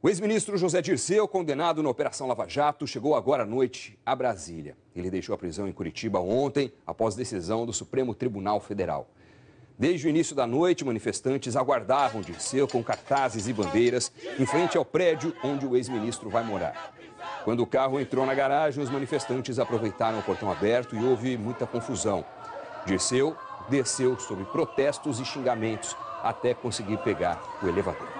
O ex-ministro José Dirceu, condenado na Operação Lava Jato, chegou agora à noite a Brasília. Ele deixou a prisão em Curitiba ontem, após decisão do Supremo Tribunal Federal. Desde o início da noite, manifestantes aguardavam Dirceu com cartazes e bandeiras em frente ao prédio onde o ex-ministro vai morar. Quando o carro entrou na garagem, os manifestantes aproveitaram o portão aberto e houve muita confusão. Dirceu desceu sob protestos e xingamentos até conseguir pegar o elevador.